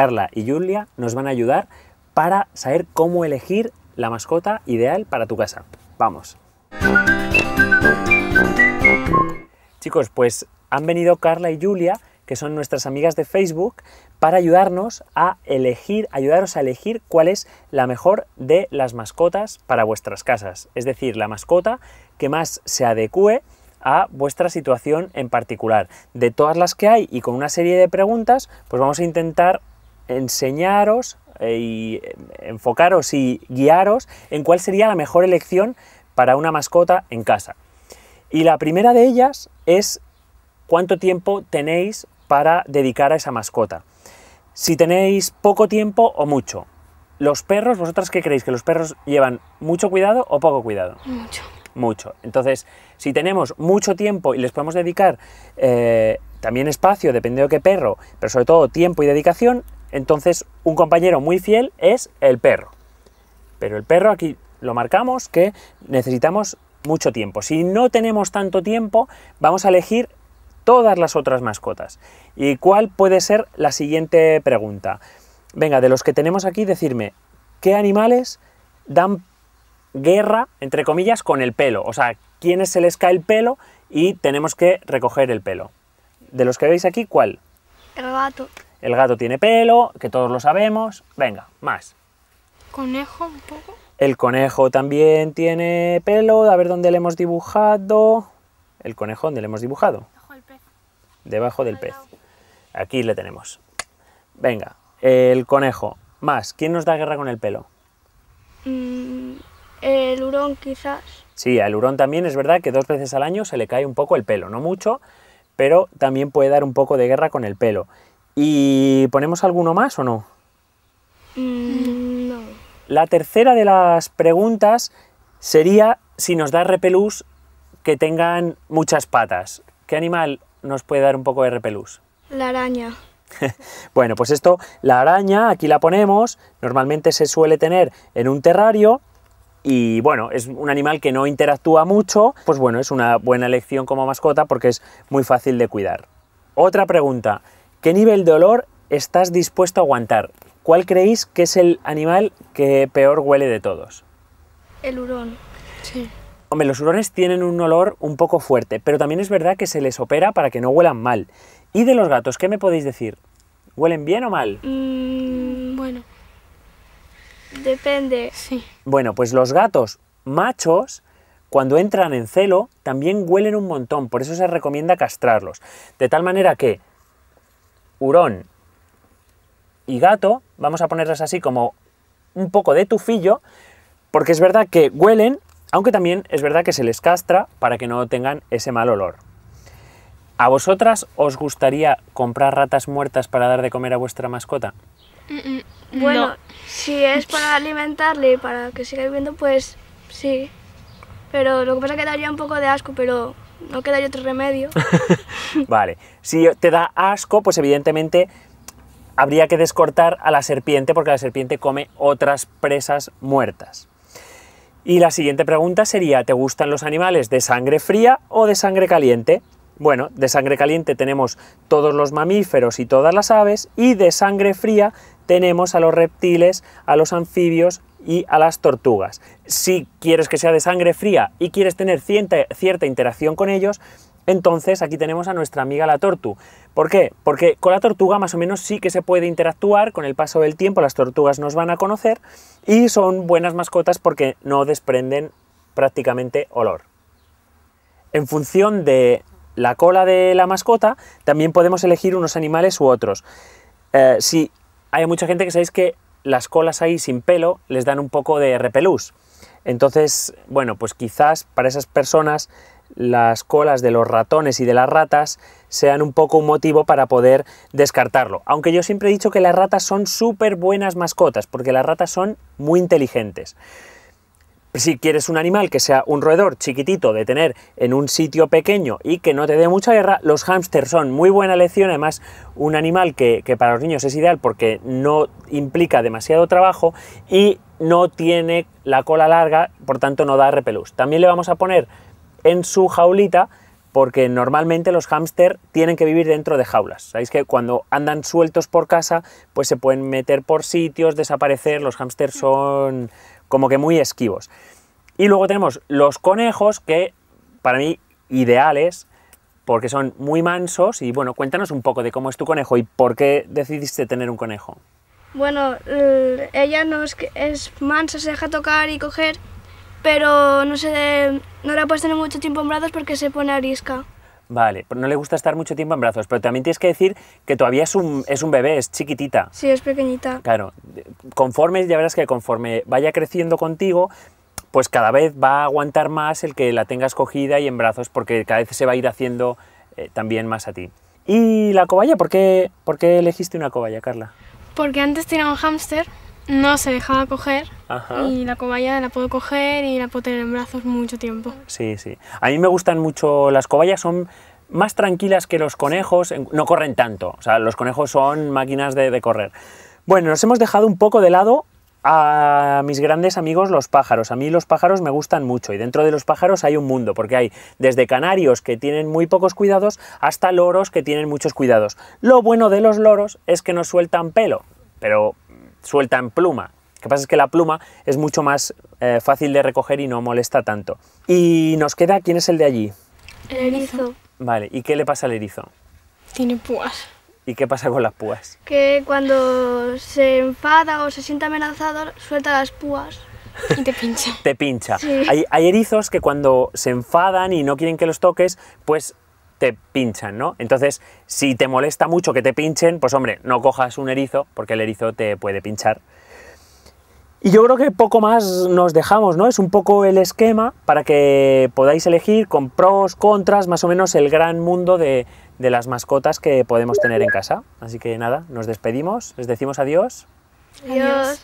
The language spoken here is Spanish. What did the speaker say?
Carla y Julia nos van a ayudar para saber cómo elegir la mascota ideal para tu casa. Vamos. Chicos, pues han venido Carla y Julia, que son nuestras amigas de Facebook, para ayudarnos a elegir, ayudaros a elegir cuál es la mejor de las mascotas para vuestras casas. Es decir, la mascota que más se adecue a vuestra situación en particular. De todas las que hay y con una serie de preguntas, pues vamos a intentar enseñaros eh, y eh, enfocaros y guiaros en cuál sería la mejor elección para una mascota en casa. Y la primera de ellas es cuánto tiempo tenéis para dedicar a esa mascota. Si tenéis poco tiempo o mucho. Los perros, ¿vosotras qué creéis? ¿Que los perros llevan mucho cuidado o poco cuidado? Mucho. Mucho. Entonces, si tenemos mucho tiempo y les podemos dedicar eh, también espacio, dependiendo de qué perro, pero sobre todo tiempo y dedicación, entonces, un compañero muy fiel es el perro. Pero el perro aquí lo marcamos que necesitamos mucho tiempo. Si no tenemos tanto tiempo, vamos a elegir todas las otras mascotas. ¿Y cuál puede ser la siguiente pregunta? Venga, de los que tenemos aquí, decirme, ¿qué animales dan guerra, entre comillas, con el pelo? O sea, ¿quiénes se les cae el pelo y tenemos que recoger el pelo? De los que veis aquí, ¿cuál? El el gato tiene pelo, que todos lo sabemos. Venga, más. ¿Conejo un poco? El conejo también tiene pelo. A ver dónde le hemos dibujado. El conejo, ¿dónde le hemos dibujado? Debajo del pez. Debajo del pez. Aquí le tenemos. Venga, el conejo. Más. ¿Quién nos da guerra con el pelo? Mm, el hurón, quizás. Sí, al hurón también es verdad que dos veces al año se le cae un poco el pelo. No mucho, pero también puede dar un poco de guerra con el pelo. ¿Y ponemos alguno más o no? Mm, no. La tercera de las preguntas sería si nos da repelús que tengan muchas patas. ¿Qué animal nos puede dar un poco de repelús? La araña. bueno, pues esto, la araña, aquí la ponemos, normalmente se suele tener en un terrario y bueno, es un animal que no interactúa mucho, pues bueno, es una buena elección como mascota porque es muy fácil de cuidar. Otra pregunta, ¿Qué nivel de olor estás dispuesto a aguantar? ¿Cuál creéis que es el animal que peor huele de todos? El hurón. Sí. Hombre, los hurones tienen un olor un poco fuerte, pero también es verdad que se les opera para que no huelan mal. ¿Y de los gatos, qué me podéis decir? ¿Huelen bien o mal? Mm, bueno. Depende, sí. Bueno, pues los gatos machos, cuando entran en celo, también huelen un montón, por eso se recomienda castrarlos. De tal manera que hurón y gato, vamos a ponerlas así como un poco de tufillo, porque es verdad que huelen, aunque también es verdad que se les castra para que no tengan ese mal olor. ¿A vosotras os gustaría comprar ratas muertas para dar de comer a vuestra mascota? Bueno, si es para alimentarle y para que siga viviendo, pues sí. Pero lo que pasa es que daría un poco de asco, pero no queda otro remedio. vale, si te da asco, pues evidentemente habría que descortar a la serpiente porque la serpiente come otras presas muertas. Y la siguiente pregunta sería, ¿te gustan los animales de sangre fría o de sangre caliente? Bueno, de sangre caliente tenemos todos los mamíferos y todas las aves y de sangre fría tenemos a los reptiles, a los anfibios y a las tortugas. Si quieres que sea de sangre fría y quieres tener cierta, interacción con ellos, entonces aquí tenemos a nuestra amiga la tortu. ¿Por qué? Porque con la tortuga más o menos sí que se puede interactuar, con el paso del tiempo las tortugas nos van a conocer y son buenas mascotas porque no desprenden prácticamente olor. En función de la cola de la mascota también podemos elegir unos animales u otros. Eh, si hay mucha gente que sabéis que las colas ahí sin pelo les dan un poco de repelús. Entonces, bueno, pues quizás para esas personas las colas de los ratones y de las ratas sean un poco un motivo para poder descartarlo. Aunque yo siempre he dicho que las ratas son súper buenas mascotas, porque las ratas son muy inteligentes si quieres un animal que sea un roedor chiquitito de tener en un sitio pequeño y que no te dé mucha guerra, los hámsters son muy buena elección, además un animal que, para los niños es ideal porque no implica demasiado trabajo y no tiene la cola larga, por tanto no da repelús. También le vamos a poner en su jaulita porque normalmente los hámsters tienen que vivir dentro de jaulas. Sabéis que cuando andan sueltos por casa, pues se pueden meter por sitios, desaparecer, los hámsters son como que muy esquivos. Y luego tenemos los conejos que para mí ideales porque son muy mansos y bueno, cuéntanos un poco de cómo es tu conejo y por qué decidiste tener un conejo. Bueno, ella no es, mansa, se deja tocar y coger, pero no, se, no la puedes tener mucho tiempo en brazos porque se pone arisca. Vale, no le gusta estar mucho tiempo en brazos, pero también tienes que decir que todavía es un, bebé, es chiquitita. Sí, es pequeñita. Claro, conforme, ya verás que conforme vaya creciendo contigo, pues cada vez va a aguantar más el que la tengas cogida y en brazos, porque cada vez se va a ir haciendo eh, también más a ti. ¿Y la cobaya? ¿Por qué, ¿Por qué elegiste una cobaya, Carla? Porque antes tenía un hámster no se dejaba coger y la cobaya la puedo coger y la puedo tener en brazos mucho tiempo. Sí, sí. A mí me gustan mucho las cobayas, son más tranquilas que los conejos, no corren tanto, o sea, los conejos son máquinas de, de correr. Bueno, nos hemos dejado un poco de lado a mis grandes amigos los pájaros. A mí los pájaros me gustan mucho y dentro de los pájaros hay un mundo, porque hay desde canarios que tienen muy pocos cuidados hasta loros que tienen muchos cuidados. Lo bueno de los loros es que no sueltan pelo, pero suelta en pluma. Lo que pasa es que la pluma es mucho más eh, fácil de recoger y no molesta tanto. Y nos queda, ¿quién es el de allí? El erizo. Vale, ¿y qué le pasa al erizo? Tiene púas. ¿Y qué pasa con las púas? Que cuando se enfada o se siente amenazado, suelta las púas. Y te pincha. te pincha. hay, erizos que cuando se enfadan y no quieren que los toques, pues te pinchan, ¿no? Entonces, si te molesta mucho que te pinchen, pues hombre, no cojas un erizo, porque el erizo te puede pinchar. Y yo creo que poco más nos dejamos, ¿no? Es un poco el esquema para que podáis elegir con pros, contras, más o menos el gran mundo de, las mascotas que podemos tener en casa. Así que nada, nos despedimos, les decimos adiós. Adiós.